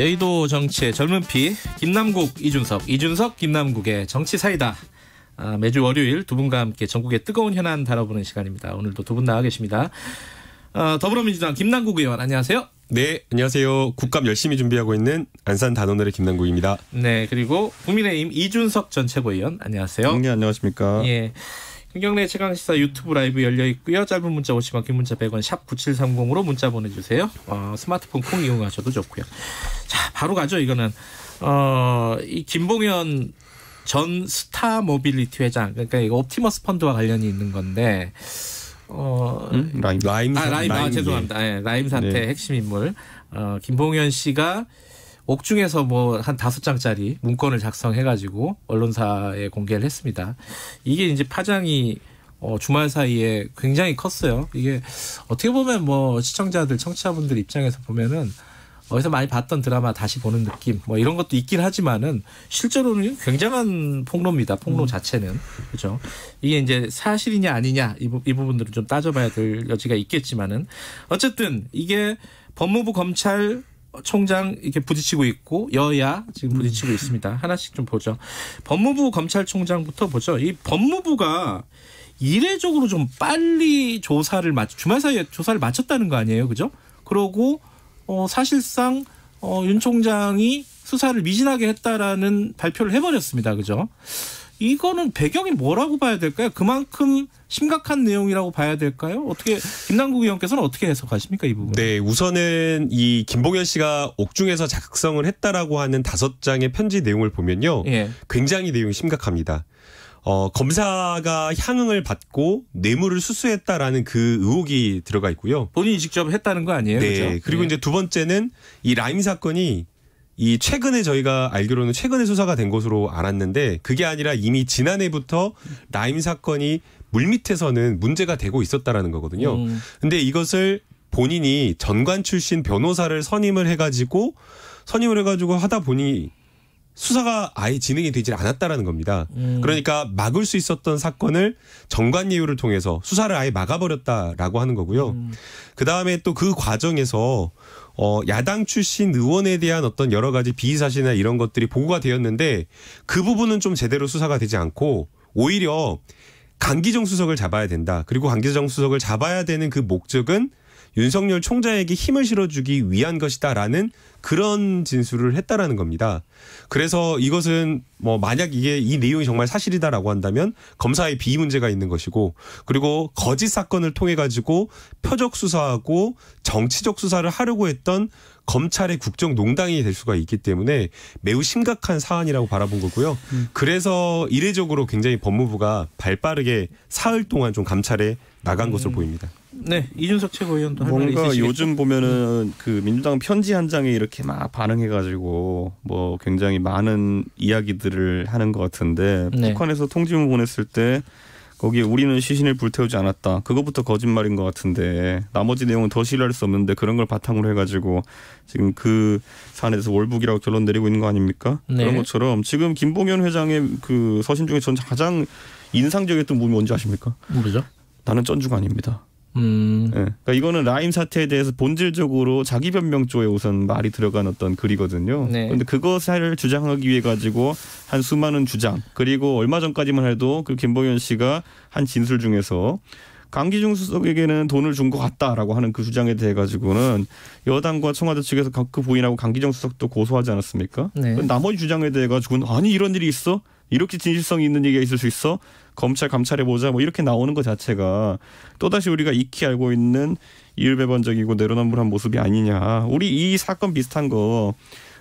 여의도 정치의 젊은 피 김남국 이준석 이준석 김남국의 정치 사이다 아, 매주 월요일 두 분과 함께 전국의 뜨거운 현안 다뤄보는 시간입니다. 오늘도 두 분 나와 계십니다. 아, 더불어민주당 김남국 의원 안녕하세요. 네, 안녕하세요. 국감 열심히 준비하고 있는 안산 단원을의 김남국입니다. 네, 그리고 국민의힘 이준석 전 최고위원 안녕하세요. 네, 안녕하십니까. 예. 김경래 최강시사 유튜브 라이브 열려 있고요. 짧은 문자 50원, 긴 문자 100원, 샵 9730으로 문자 보내주세요. 어, 스마트폰 콩 이용하셔도 좋고요. 자, 바로 가죠. 이거는 어, 이 김봉현 전 스타 모빌리티 회장, 그러니까 이거 옵티머스 펀드와 관련이 있는 건데, 어, 음? 라임, 아, 라임, 아, 라임, 라임, 아, 죄송합니다. 네, 라임 사태 네. 핵심 인물, 어, 김봉현 씨가 옥중에서 뭐 한 다섯 장짜리 문건을 작성해가지고 언론사에 공개를 했습니다. 이게 이제 파장이 어, 주말 사이에 굉장히 컸어요. 이게 어떻게 보면 뭐 시청자들, 청취자분들 입장에서 보면은 어디서 많이 봤던 드라마 다시 보는 느낌 뭐 이런 것도 있긴 하지만은 실제로는 굉장한 폭로입니다. 폭로 음. 자체는 그죠 이게 이제 사실이냐 아니냐 이, 부, 이 부분들을 좀 따져봐야 될 여지가 있겠지만은 어쨌든 이게 법무부 검찰 총장 이렇게 부딪히고 있고 여야 지금 부딪히고 음. 있습니다. 하나씩 좀 보죠. 법무부 검찰총장부터 보죠. 이 법무부가 이례적으로 좀 빨리 조사를 마치 주말 사이에 조사를 마쳤다는 거 아니에요, 그죠? 그러고 어, 사실상 어, 윤 총장이 수사를 미진하게 했다라는 발표를 해버렸습니다, 그죠? 이거는 배경이 뭐라고 봐야 될까요? 그만큼 심각한 내용이라고 봐야 될까요? 어떻게 김남국 의원께서는 어떻게 해석하십니까 이 부분? 네, 우선은 이 김봉현 씨가 옥중에서 작성을 했다라고 하는 다섯 장의 편지 내용을 보면요, 예. 굉장히 내용이 심각합니다. 어, 검사가 향응을 받고 뇌물을 수수했다라는 그 의혹이 들어가 있고요. 본인이 직접 했다는 거 아니에요? 네. 그렇죠? 그리고 네. 이제 두 번째는 이 라임 사건이 이 최근에 저희가 알기로는 최근에 수사가 된 것으로 알았는데 그게 아니라 이미 지난해부터 라임 사건이 물밑에서는 문제가 되고 있었다라는 거거든요. 음. 근데 이것을 본인이 전관 출신 변호사를 선임을 해가지고 선임을 해가지고 하다 보니 수사가 아예 진행이 되질 않았다라는 겁니다. 음. 그러니까 막을 수 있었던 사건을 정관 예우를 통해서 수사를 아예 막아버렸다라고 하는 거고요. 음. 그 다음에 또 그 과정에서 어, 야당 출신 의원에 대한 어떤 여러 가지 비의사실이나 이런 것들이 보고가 되었는데 그 부분은 좀 제대로 수사가 되지 않고 오히려 강기정 수석을 잡아야 된다. 그리고 강기정 수석을 잡아야 되는 그 목적은 윤석열 총장에게 힘을 실어주기 위한 것이다라는 그런 진술을 했다라는 겁니다. 그래서 이것은 뭐 만약 이게 이 내용이 정말 사실이다라고 한다면 검사의 비위 문제가 있는 것이고 그리고 거짓 사건을 통해 가지고 표적 수사하고 정치적 수사를 하려고 했던 검찰의 국정농당이 될 수가 있기 때문에 매우 심각한 사안이라고 바라본 거고요. 음. 그래서 이례적으로 굉장히 법무부가 발빠르게 사흘 동안 좀 감찰에 나간 음. 것으로 보입니다. 네, 이준석 최고위원도 뭔가 요즘 보면은 그 민주당 편지 한 장에 이렇게 막 반응해가지고 뭐 굉장히 많은 이야기들을 하는 것 같은데 네. 북한에서 통지문 보냈을 때 거기에 우리는 시신을 불태우지 않았다. 그것부터 거짓말인 것 같은데 나머지 내용은 더 신뢰할 수 없는데 그런 걸 바탕으로 해가지고 지금 그 사안에서 월북이라고 결론 내리고 있는 거 아닙니까? 네. 그런 것처럼 지금 김봉현 회장의 그 서신 중에 전 가장 인상적이었던 부분이 뭔지 아십니까? 모르죠. 나는 쩐주가 아닙니다. 음. 네. 그러니까 이거는 라임 사태에 대해서 본질적으로 자기 변명조에 우선 말이 들어간 어떤 글이거든요. 네. 그런데 그것을 주장하기 위해 가지고 한 수많은 주장 그리고 얼마 전까지만 해도 그 김봉현 씨가 한 진술 중에서 강기중 수석에게는 돈을 준 것 같다라고 하는 그 주장에 대해 가지고는 여당과 청와대 측에서 각 그 부인하고 강기정 수석도 고소하지 않았습니까? 네. 그 나머지 주장에 대해 가지고는 아니 이런 일이 있어? 이렇게 진실성이 있는 얘기가 있을 수 있어 검찰 감찰해 보자 뭐 이렇게 나오는 것 자체가 또다시 우리가 익히 알고 있는 이율배반적이고 내로남불한 모습이 아니냐 우리 이 사건 비슷한 거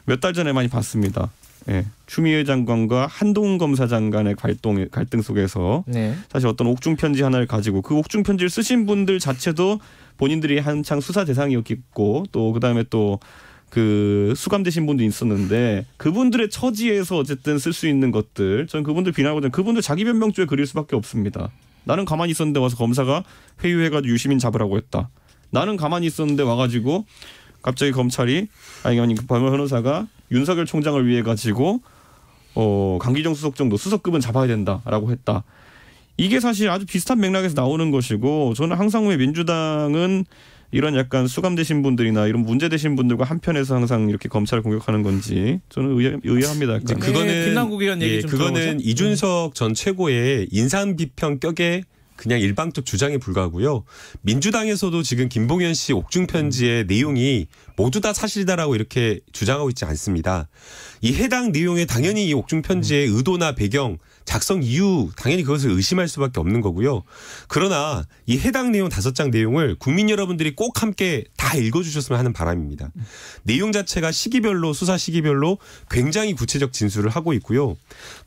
몇 달 전에 많이 봤습니다 예. 추미애 장관과 한동훈 검사장 간의 갈등, 갈등 속에서 네. 사실 어떤 옥중 편지 하나를 가지고 그 옥중 편지를 쓰신 분들 자체도 본인들이 한창 수사 대상이었겠고 또 그다음에 또그 수감되신 분도 있었는데 그분들의 처지에서 어쨌든 쓸 수 있는 것들 전 그분들 비난하고 그분들 자기 변명조에 그릴 수밖에 없습니다. 나는 가만히 있었는데 와서 검사가 회유해가지고 유시민 잡으라고 했다. 나는 가만히 있었는데 와가지고 갑자기 검찰이 아니 아니 그 박영 변호사가 윤석열 총장을 위해 가지고 어 강기정 수석 정도 수석급은 잡아야 된다라고 했다. 이게 사실 아주 비슷한 맥락에서 나오는 것이고 저는 항상 왜 민주당은 이런 약간 수감되신 분들이나 이런 문제되신 분들과 한편에서 항상 이렇게 검찰을 공격하는 건지 저는 의아, 의아합니다. 네, 그거는 네, 얘기 예, 그거는 들어보자. 네. 이준석 전 최고의 인상 비평 격에 그냥 일방적 주장에 불과하고요. 민주당에서도 지금 김봉현 씨 옥중 편지의 내용이 모두 다 사실이다라고 이렇게 주장하고 있지 않습니다. 이 해당 내용에 당연히 이 옥중 편지의 음. 의도나 배경 작성 이유 당연히 그것을 의심할 수밖에 없는 거고요. 그러나 이 해당 내용 다섯 장 내용을 국민 여러분들이 꼭 함께 다 읽어주셨으면 하는 바람입니다. 내용 자체가 시기별로 수사 시기별로 굉장히 구체적 진술을 하고 있고요.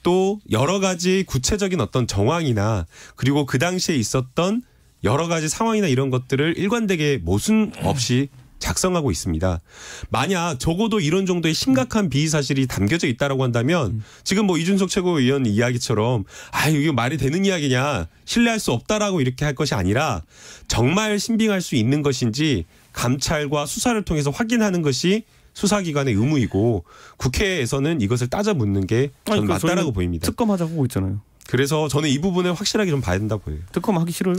또 여러 가지 구체적인 어떤 정황이나 그리고 그 당시에 있었던 여러 가지 상황이나 이런 것들을 일관되게 모순 없이 작성하고 있습니다. 만약 적어도 이런 정도의 심각한 비위 사실이 담겨져 있다라고 한다면 음. 지금 뭐 이준석 최고위원 이야기처럼 아 이게 말이 되는 이야기냐 신뢰할 수 없다라고 이렇게 할 것이 아니라 정말 신빙할 수 있는 것인지 감찰과 수사를 통해서 확인하는 것이 수사기관의 의무이고 국회에서는 이것을 따져 묻는 게 저는 맞다라고 보입니다. 특검하자고 있잖아요. 그래서 저는 이 부분을 확실하게 좀 봐야 된다 보여요. 특검하기 싫어요?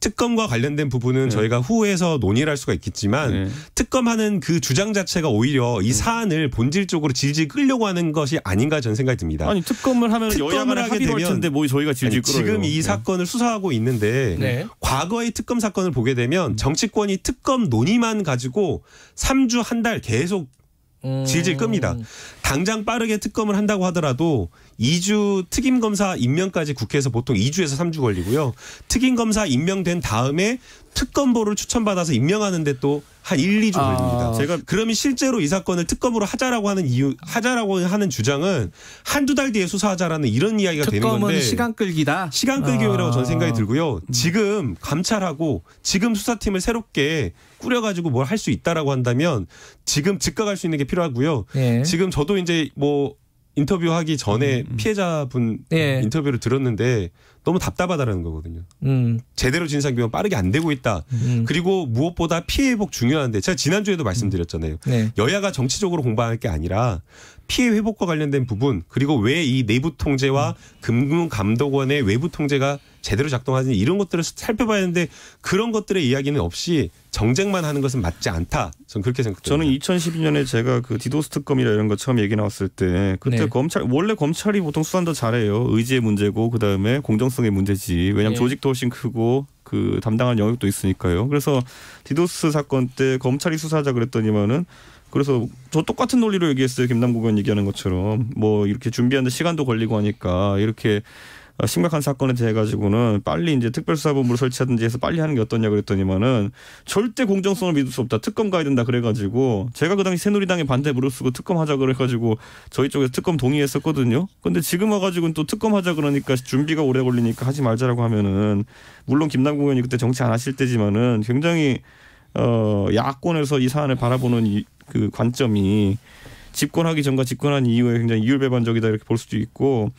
특검과 관련된 부분은 네. 저희가 후에서 논의를 할 수가 있겠지만 네. 특검하는 그 주장 자체가 오히려 이 네. 사안을 본질적으로 질질 끌려고 하는 것이 아닌가 저는 생각이 듭니다. 아니 특검을 하면 특검을 하게 되면 데뭐 저희가 질질 끌어요. 지금 이 네. 사건을 수사하고 있는데 네. 과거의 특검 사건을 보게 되면 정치권이 특검 논의만 가지고 3주 한 달 계속 음. 질질 끕니다. 당장 빠르게 특검을 한다고 하더라도 2주 특임 검사 임명까지 국회에서 보통 2주에서 3주 걸리고요. 특임 검사 임명된 다음에 특검보를 추천받아서 임명하는데 또 한 1, 2주 아. 걸립니다. 제가 그러면 실제로 이 사건을 특검으로 하자라고 하는 이유 하자라고 하는 주장은 한두 달 뒤에 수사하자라는 이런 이야기가 되는 건데 시간 끌기다. 시간 끌기라고 전 아. 생각이 들고요. 지금 감찰하고 지금 수사팀을 새롭게 꾸려 가지고 뭘 할 수 있다라고 한다면 지금 즉각 할수 있는 게 필요하고요. 예. 지금 저도 이제 뭐 인터뷰하기 전에 음, 음. 피해자분 예. 인터뷰를 들었는데 너무 답답하다라는 거거든요. 음. 제대로 진상 규명 빠르게 안 되고 있다. 음. 그리고 무엇보다 피해 회복 중요한데 제가 지난주에도 말씀드렸잖아요. 네. 여야가 정치적으로 공방할 게 아니라 피해 회복과 관련된 부분 그리고 왜 이 내부 통제와 음. 금융감독원의 외부 통제가 제대로 작동하는지 이런 것들을 살펴봐야 하는데 그런 것들의 이야기는 없이 정쟁만 하는 것은 맞지 않다. 저는 그렇게 생각합니다. 저는 2012년에 제가 그 디도스 특검이라 이런 거 처음 얘기 나왔을 때 그때 네. 검찰 원래 검찰이 보통 수사는 더 잘해요. 의지의 문제고 그다음에 공정 안정성의 문제지. 왜냐하면 예. 조직도 훨씬 크고 그 담당한 영역도 있으니까요. 그래서 디도스 사건 때 검찰이 수사하자 그랬더니만은 그래서 저 똑같은 논리로 얘기했어요. 김남국 의원 얘기하는 것처럼 뭐 이렇게 준비하는데 시간도 걸리고 하니까 이렇게 어, 심각한 사건에 대해 가지고는 빨리 이제 특별수사본부를 설치하든지 해서 빨리 하는 게 어떠냐 그랬더니만은 절대 공정성을 믿을 수 없다. 특검 가야 된다 그래가지고 제가 그 당시 새누리당에 반대 무릅쓰고 특검하자 그래가지고 저희 쪽에서 특검 동의했었거든요. 근데 지금 와가지고는 또 특검하자 그러니까 준비가 오래 걸리니까 하지 말자라고 하면은 물론 김남국 의원이 그때 정치 안 하실 때지만은 굉장히 어 야권에서 이 사안을 바라보는 이, 그 관점이 집권하기 전과 집권한 이후에 굉장히 이율배반적이다 이렇게 볼 수도 있고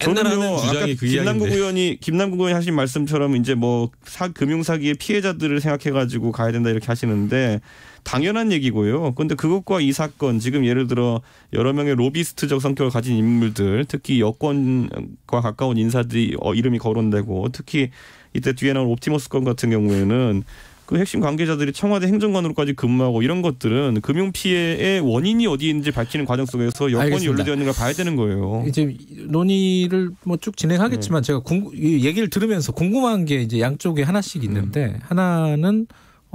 저는요 아까 그 김남국 의원이 김남국 의원이 하신 말씀처럼 이제 뭐 사, 금융 사기의 피해자들을 생각해 가지고 가야 된다 이렇게 하시는데 당연한 얘기고요. 그런데 그것과 이 사건 지금 예를 들어 여러 명의 로비스트적 성격을 가진 인물들 특히 여권과 가까운 인사들이 어, 이름이 거론되고 특히 이때 뒤에 나온 옵티머스 건 같은 경우에는 그 핵심 관계자들이 청와대 행정관으로까지 근무하고 이런 것들은 금융 피해의 원인이 어디 인지 밝히는 과정 속에서 여건이 연루되어 는가 봐야 되는 거예요. 이제 논의를 뭐 쭉 진행하겠지만 네. 제가 궁, 금 얘기를 들으면서 궁금한 게 이제 양쪽에 하나씩 있는데 음. 하나는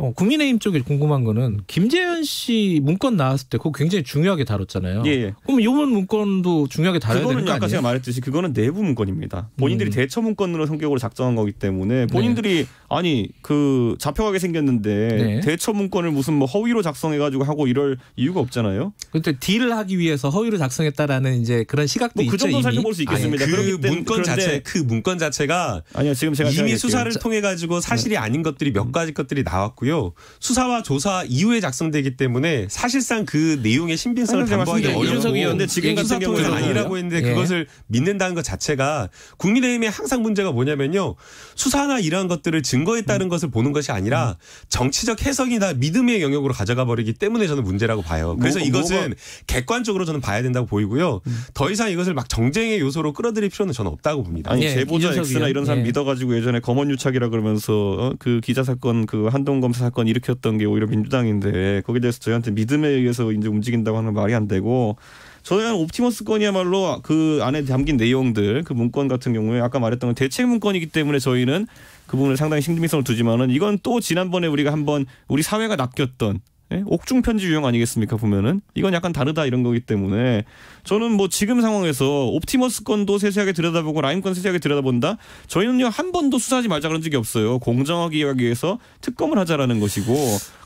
어, 국민의힘 쪽에 궁금한 거는 김재현 씨 문건 나왔을 때 그거 굉장히 중요하게 다뤘잖아요. 예, 예. 그럼 요번 문건도 중요하게 다뤄야 되는 거 아까 제가 말했듯이 그거는 내부 문건입니다. 본인들이 음. 대처 문건으로 성격으로 작성한 거기 때문에 네. 본인들이 네. 아니 그 잡혀가게 생겼는데 네. 대처 문건을 무슨 뭐 허위로 작성해가지고 하고 이럴 이유가 없잖아요. 그때 딜을 하기 위해서 허위로 작성했다라는 이제 그런 시각도 뭐 그 있죠. 그 정도 살펴볼 수 있겠습니다. 아니, 그 문건 자체 그 문건 자체가 아니요 지금 제가 이미 수사를 통해 가지고 사실이 네. 아닌 것들이 몇 음. 가지 것들이 나왔고요. 거고요. 수사와 조사 이후에 작성되기 때문에 사실상 그 내용의 신빙성을 담보하기 어렵고 이었는데 예, 지금 같은 경우는 아니라고 했는데 예. 그것을 믿는다는 것 자체가 국민의힘의 항상 문제가 뭐냐면요. 수사나 이러한 것들을 증거에 따른 음. 것을 보는 것이 아니라 음. 정치적 해석이나 믿음의 영역으로 가져가 버리기 때문에 저는 문제라고 봐요. 뭐, 그래서 뭐, 이것은 뭐가. 객관적으로 저는 봐야 된다고 보이고요. 음. 더 이상 이것을 막 정쟁의 요소로 끌어들일 필요는 저는 없다고 봅니다. 아니 예. 제보자 X나 이런 사람 예. 믿어가지고 예전에 검언유착이라 그러면서 어? 그 기자 사건 그 한동 검사 성추 사건 일으켰던 게 오히려 민주당인데 거기에 대해서 저희한테 믿음에 의해서 이제 움직인다고 하는 말이 안 되고 저는 옵티머스 건이야말로 그 안에 담긴 내용들 그 문건 같은 경우에 아까 말했던 건 대책 문건이기 때문에 저희는 그 부분을 상당히 심리성을 두지만은 이건 또 지난번에 우리가 한번 우리 사회가 낚였던 예? 옥중 편지 유형 아니겠습니까 보면은 이건 약간 다르다 이런 거기 때문에 저는 뭐 지금 상황에서 옵티머스 건도 세세하게 들여다보고 라임 건 세세하게 들여다본다 저희는요 한 번도 수사하지 말자 그런 적이 없어요 공정하게 하기 위해서 특검을 하자라는 것이고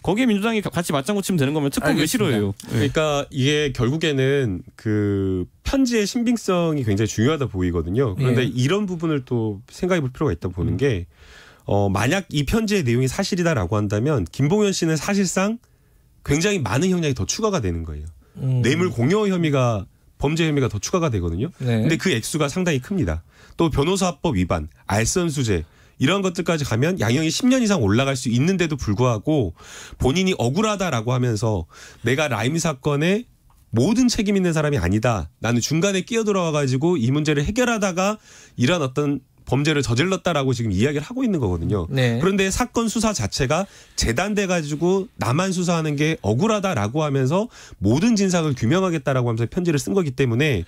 거기에 민주당이 같이 맞장구 치면 되는 거면 특검 알겠왜 싫어요 해 예. 그러니까 이게 결국에는 그 편지의 신빙성이 굉장히 중요하다 보이거든요 그런데 예. 이런 부분을 또 생각해 볼 필요가 있다 보는 음. 게 어, 만약 이 편지의 내용이 사실이다라고 한다면 김봉현 씨는 사실상 굉장히 많은 형량이 더 추가가 되는 거예요. 음. 뇌물 공여 혐의가 범죄 혐의가 더 추가가 되거든요. 네. 근데 그 액수가 상당히 큽니다. 또 변호사법 위반, 알선수재 이런 것들까지 가면 양형이 10년 이상 올라갈 수 있는데도 불구하고 본인이 억울하다라고 하면서 내가 라임 사건에 모든 책임 있는 사람이 아니다. 나는 중간에 끼어들어와 가지고 이 문제를 해결하다가 이런 어떤 범죄를 저질렀다라고 지금 이야기를 하고 있는 거거든요. 네. 그런데 사건 수사 자체가 재단돼 가지고 나만 수사하는 게 억울하다라고 하면서 모든 진상을 규명하겠다라고 하면서 편지를 쓴 거기 때문에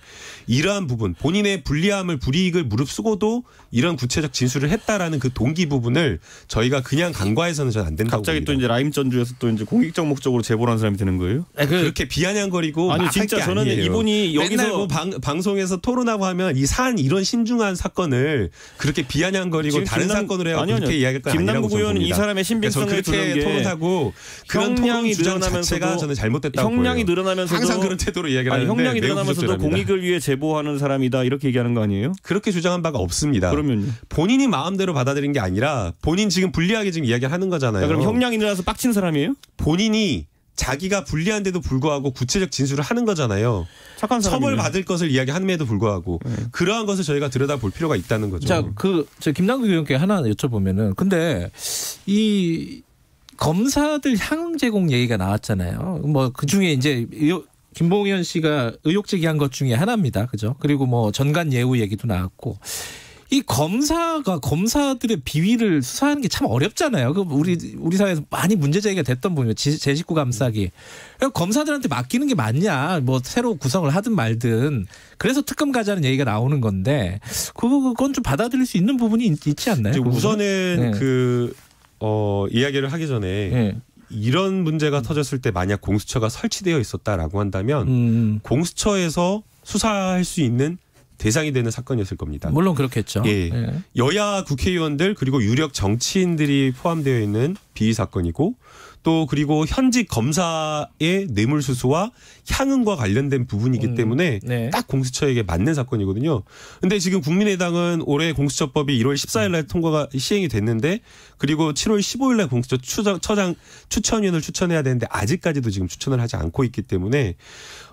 이러한 부분 본인의 불리함을 불이익을 무릅쓰고도 이런 구체적 진술을 했다라는 그 동기 부분을 저희가 그냥 간과해서는 잘안 된다고 갑자기 봅니다. 또 이제 라임 전주에서 또 이제 공익적 목적으로 제보하는 사람이 되는 거예요? 네, 그, 렇게 비아냥거리고 아니 진짜 저는 아니에요. 이분이 여기서 뭐 방, 방송에서 토론하고 하면 이 산 이런 신중한 사건을 그렇게 비아냥거리고 다른 사건으로 해야 아니, 아 그렇게 이야기할 건 김남국 의원은 이 사람의 신빙성을 그러니까 그렇게 토론하고 그런 토론 주장 자체가 저는 잘못됐다고 형량이 보여요. 늘어나면서도 항상 그런 태도로 이야기를 니 하는데 형량이 늘어나면서도 공익을 위해 제보하는 사람이다 이렇게 얘기하는 거 아니에요? 그렇게 주장한 바가 없습니다. 그러면 본인이 마음대로 받아들인 게 아니라 본인 지금 불리하게 지금 이야기를 하는 거잖아요. 그럼 형량이 늘어나서 빡친 사람이에요? 본인이 자기가 불리한데도 불구하고 구체적 진술을 하는 거잖아요. 착한 처벌 받을 것을 이야기함에도 불구하고 네. 그러한 것을 저희가 들여다볼 필요가 있다는 거죠. 자, 그 저 김남국 의원께 하나 여쭤보면은 근데 이 검사들 향응 제공 얘기가 나왔잖아요. 뭐그 중에 이제 김봉현 씨가 의혹 제기한 것 중에 하나입니다. 그죠? 그리고 뭐 전관 예우 얘기도 나왔고 이 검사가 검사들의 비위를 수사하는 게 참 어렵잖아요. 그 우리 우리 사회에서 많이 문제 제기가 됐던 부분이에요. 제 식구 감싸기. 검사들한테 맡기는 게 맞냐? 뭐 새로 구성을 하든 말든 그래서 특검 가자는 얘기가 나오는 건데 그 그건 좀 받아들일 수 있는 부분이 있, 지 않나요? 그 우선은 네. 그어 이야기를 하기 전에 네. 이런 문제가 음. 터졌을 때 만약 공수처가 설치되어 있었다라고 한다면 음. 공수처에서 수사할 수 있는 대상이 되는 사건이었을 겁니다. 물론 그렇겠죠. 예. 예. 여야 국회의원들 그리고 유력 정치인들이 포함되어 있는 비위 사건이고 또 그리고 현직 검사의 뇌물수수와 향응과 관련된 부분이기 음, 때문에 네. 딱 공수처에게 맞는 사건이거든요. 근데 지금 국민의당은 올해 공수처법이 1월 14일 날 통과가 시행이 됐는데 그리고 7월 15일 날 공수처 추정, 처장 추천위원을 추천해야 되는데 아직까지도 지금 추천을 하지 않고 있기 때문에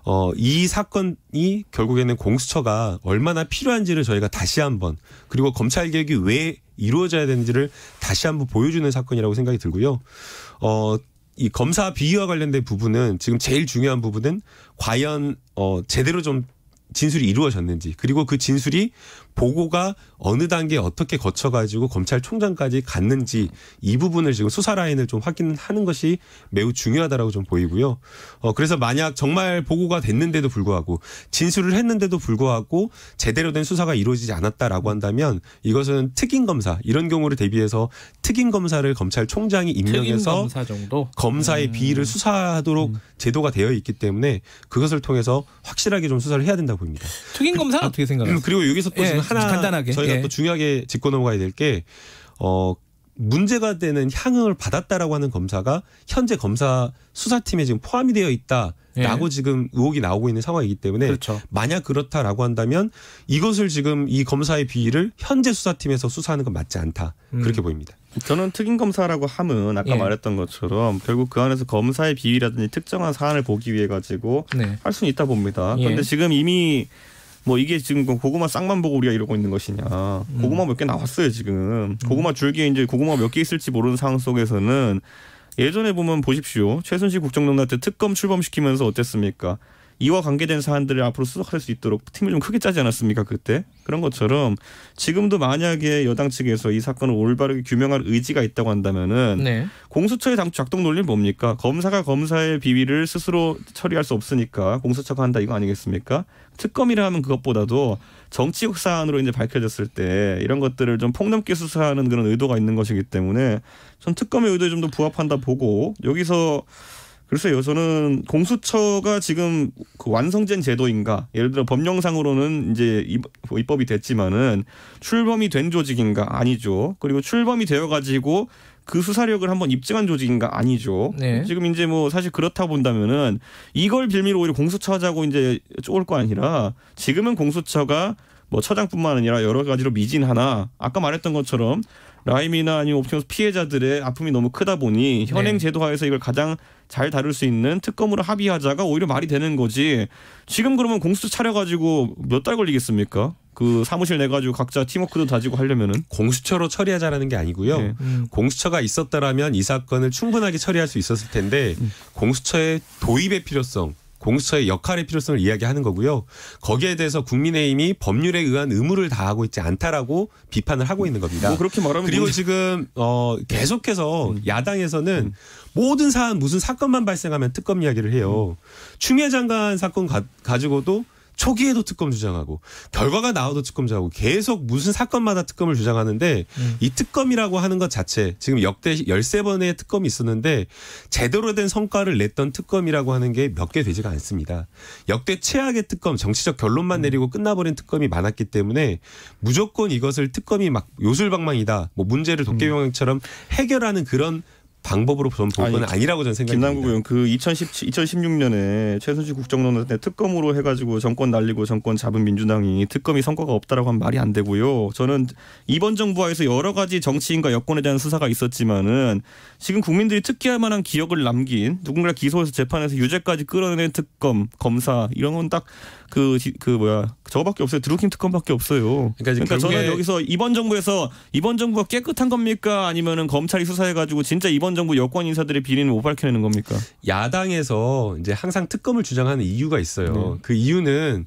어, 이 사건이 결국에는 공수처가 얼마나 필요한지를 저희가 다시 한번 그리고 검찰 개혁이 왜 이루어져야 되는지를 다시 한번 보여주는 사건이라고 생각이 들고요. 어, 이 검사 비위와 관련된 부분은 지금 제일 중요한 부분은 과연 어, 제대로 좀 진술이 이루어졌는지 그리고 그 진술이 보고가 어느 단계 어떻게 거쳐가지고 검찰총장까지 갔는지 이 부분을 지금 수사 라인을 좀 확인하는 것이 매우 중요하다라고 좀 보이고요. 어, 그래서 만약 정말 보고가 됐는데도 불구하고 진술을 했는데도 불구하고 제대로 된 수사가 이루어지지 않았다라고 한다면 이것은 특임 검사 이런 경우를 대비해서 특임 검사를 검찰총장이 임명해서 검사 의 음. 비위를 수사하도록 음. 제도가 되어 있기 때문에 그것을 통해서 확실하게 좀 수사를 해야 된다고 봅니다. 특임 검사 그, 어떻게 생각하세요? 음, 그리고 여기서 또 예. 음, 하나 간단하게 저희가 예. 또 중요하게 짚고 넘어가야 될 게 어. 문제가 되는 향응을 받았다라고 하는 검사가 현재 검사 수사팀에 지금 포함이 되어 있다. 라고 예. 지금 의혹이 나오고 있는 상황이기 때문에 그렇죠. 만약 그렇다라고 한다면 이것을 지금 이 검사의 비위를 현재 수사팀에서 수사하는 건 맞지 않다 음. 그렇게 보입니다. 저는 특임 검사라고 함은 아까 예. 말했던 것처럼 결국 그 안에서 검사의 비위라든지 특정한 사안을 보기 위해 가지고 네. 할 수는 있다 봅니다. 예. 그런데 지금 이미 뭐 이게 지금 뭐 고구마 쌍만 보고 우리가 이러고 있는 것이냐. 음. 고구마 몇 개 나왔어요 지금. 음. 고구마 줄기에 이제 고구마 몇 개 있을지 모르는 상황 속에서는 예전에 보면 보십시오. 최순실 국정농단 때 특검 출범시키면서 어땠습니까? 이와 관계된 사안들을 앞으로 수석할 수 있도록 팀을 좀 크게 짜지 않았습니까 그때 그런 것처럼 지금도 만약에 여당 측에서 이 사건을 올바르게 규명할 의지가 있다고 한다면은 네. 공수처의 작동 논리는 뭡니까 검사가 검사의 비위를 스스로 처리할 수 없으니까 공수처가 한다 이거 아니겠습니까 특검이라 하면 그것보다도 정치적 사안으로 이제 밝혀졌을 때 이런 것들을 좀 폭넓게 수사하는 그런 의도가 있는 것이기 때문에 전 특검의 의도에 좀 더 부합한다 보고 여기서 글쎄요, 저는 공수처가 지금 그 완성된 제도인가, 예를 들어 법령상으로는 이제 입법이 됐지만은 출범이 된 조직인가 아니죠. 그리고 출범이 되어가지고 그 수사력을 한번 입증한 조직인가 아니죠. 네. 지금 이제 뭐 사실 그렇다 본다면은 이걸 빌미로 오히려 공수처 하자고 이제 쪼을 거 아니라 지금은 공수처가 뭐 처장뿐만 아니라 여러 가지로 미진하나 아까 말했던 것처럼 라임이나 아니면 옵티머스 피해자들의 아픔이 너무 크다 보니 현행 네. 제도 하에서 이걸 가장 잘 다룰 수 있는 특검으로 합의하자가 오히려 말이 되는 거지. 지금 그러면 공수처 차려가지고 몇 달 걸리겠습니까? 그 사무실 내가지고 각자 팀워크도 다지고 하려면은 공수처로 처리하자라는 게 아니고요. 네. 음. 공수처가 있었다라면 이 사건을 충분하게 처리할 수 있었을 텐데 음. 공수처의 도입의 필요성 공수처의 역할의 필요성을 이야기하는 거고요. 거기에 대해서 국민의힘이 법률에 의한 의무를 다하고 있지 않다라고 비판을 하고 있는 겁니다. 뭐 그렇게 말하면 그리고 문제... 지금 어 계속해서 음. 야당에서는 음. 모든 사안 무슨 사건만 발생하면 특검 이야기를 해요. 충해 음. 장관 사건 가, 가지고도 초기에도 특검 주장하고 결과가 나와도 특검 주장하고 계속 무슨 사건마다 특검을 주장하는데 음. 이 특검이라고 하는 것 자체 지금 역대 13번의 특검이 있었는데 제대로 된 성과를 냈던 특검이라고 하는 게 몇 개 되지가 않습니다. 역대 최악의 특검 정치적 결론만 음. 내리고 끝나버린 특검이 많았기 때문에 무조건 이것을 특검이 막 요술방망이다 뭐 문제를 도깨비방망처럼 해결하는 그런 방법으로 보는 볼건 아니라고 저는 생각합니다. 김남국 의원 그 2017, 2016년에 최순실 국정농단 때 특검으로 해가지고 정권 날리고 정권 잡은 민주당이 특검이 성과가 없다라고 하면 말이 안 되고요. 저는 이번 정부하에서 여러 가지 정치인과 여권에 대한 수사가 있었지만은 지금 국민들이 특기할 만한 기억을 남긴 누군가 기소해서 재판에서 유죄까지 끌어낸 특검 검사 이런 건 딱 그그 그 뭐야 저거밖에 없어요. 드루킹 특검밖에 없어요. 그러니까, 그러니까 저는 여기서 이번 정부에서 이번 정부가 깨끗한 겁니까? 아니면은 검찰이 수사해가지고 진짜 이번 정부 여권 인사들의 비리는 못 밝혀내는 겁니까? 야당에서 이제 항상 특검을 주장하는 이유가 있어요. 네. 그 이유는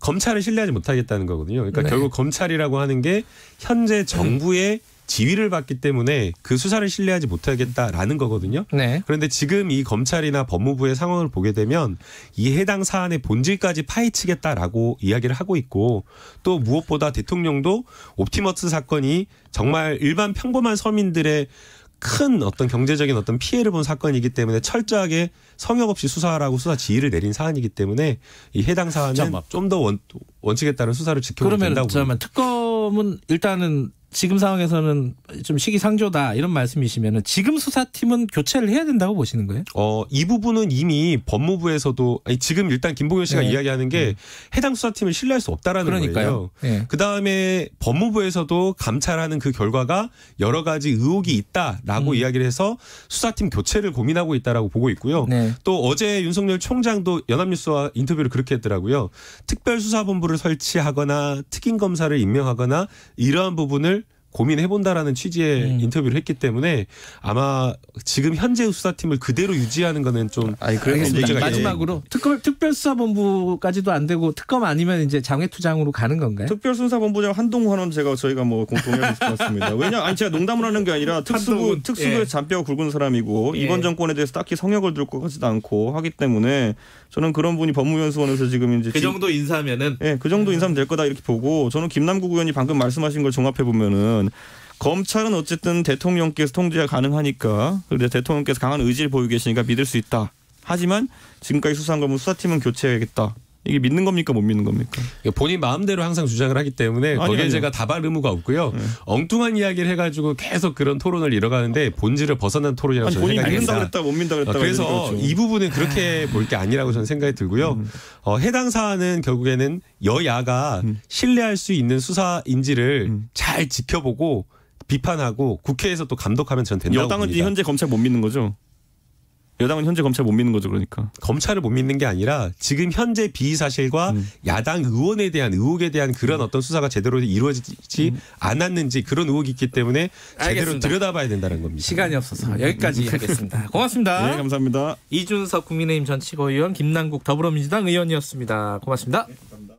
검찰을 신뢰하지 못하겠다는 거거든요. 그러니까 네. 결국 검찰이라고 하는 게 현재 정부의 네. 지위를 받기 때문에 그 수사를 신뢰하지 못하겠다라는 거거든요. 네. 그런데 지금 이 검찰이나 법무부의 상황을 보게 되면 이 해당 사안의 본질까지 파헤치겠다라고 이야기를 하고 있고 또 무엇보다 대통령도 옵티머스 사건이 정말 일반 평범한 서민들의 큰 어떤 경제적인 어떤 피해를 본 사건이기 때문에 철저하게 성역 없이 수사하라고 수사 지휘를 내린 사안이기 때문에 이 해당 사안은 좀 더 원칙에 따른 수사를 지켜야 된다고. 그러면 특검은 일단은 지금 상황에서는 좀 시기상조다 이런 말씀이시면은 지금 수사팀은 교체를 해야 된다고 보시는 거예요? 어, 이 부분은 이미 법무부에서도 아니, 지금 일단 김봉현 씨가 네. 이야기하는 게 네. 해당 수사팀을 신뢰할 수 없다라는 그러니까요. 거예요. 네. 그다음에 법무부에서도 감찰하는 그 결과가 여러 가지 의혹이 있다라고 음. 이야기를 해서 수사팀 교체를 고민하고 있다라고 보고 있고요. 네. 또 어제 윤석열 총장도 연합뉴스와 인터뷰를 그렇게 했더라고요. 특별수사본부를 설치하거나 특임 검사를 임명하거나 이러한 부분을 고민해본다라는 취지의 음. 인터뷰를 했기 때문에 아마 지금 현재 수사팀을 그대로 유지하는 거는 좀 아니 그러겠습니다. 마지막으로 예. 특검 특별수사본부까지도 안 되고 특검 아니면 이제 장외투장으로 가는 건가요? 특별수사본부장 한동환은 제가 저희가 뭐 공통의 비슷했습니다. 왜냐 아니 제가 농담을 하는 게 아니라 특수부 예. 특수부의 예. 잔뼈 굵은 사람이고 예. 이번 정권에 대해서 딱히 성역을 들고 하지도 않고 하기 때문에 저는 그런 분이 법무연수원에서 지금 이제 그 정도 인사면은 예, 그 정도 음. 인사면 될 거다 이렇게 보고 저는 김남국 의원이 방금 말씀하신 걸 종합해 보면은 보면 검찰은 어쨌든 대통령께서 통제가 가능하니까 그런데 대통령께서 강한 의지를 보이고 계시니까 믿을 수 있다. 하지만 지금까지 수사한 거면 수사팀은 교체해야겠다. 이게 믿는 겁니까 못 믿는 겁니까? 그러니까 본인 마음대로 항상 주장을 하기 때문에 아니, 거기에 아니요. 제가 다발 의무가 없고요. 네. 엉뚱한 이야기를 해가지고 계속 그런 토론을 이뤄가는데 본질을 벗어난 토론이라고 아니, 저는 본인이 생각이 믿는다 그랬다 못 믿는다 그랬다 그래서 이 부분은 그렇게 아. 볼게 아니라고 저는 생각이 들고요. 음. 어, 해당 사안은 결국에는 여야가 음. 신뢰할 수 있는 수사인지를 음. 잘 지켜보고 비판하고 국회에서 또 감독하면 전 된다고 여당은 봅니다. 현재 검찰 못 믿는 거죠? 여당은 현재 검찰 못 믿는 거죠, 그러니까. 검찰을 못 믿는 게 아니라 지금 현재 비의 사실과 음. 야당 의원에 대한 의혹에 대한 그런 음. 어떤 수사가 제대로 이루어지지 음. 않았는지 그런 의혹이 있기 때문에 알겠습니다. 제대로 들여다봐야 된다는 겁니다. 시간이 없어서 여기까지 음. 하겠습니다. 고맙습니다. 네, 감사합니다. 이준석 국민의힘 전 최고위원 김남국 더불어민주당 의원이었습니다. 고맙습니다. 네,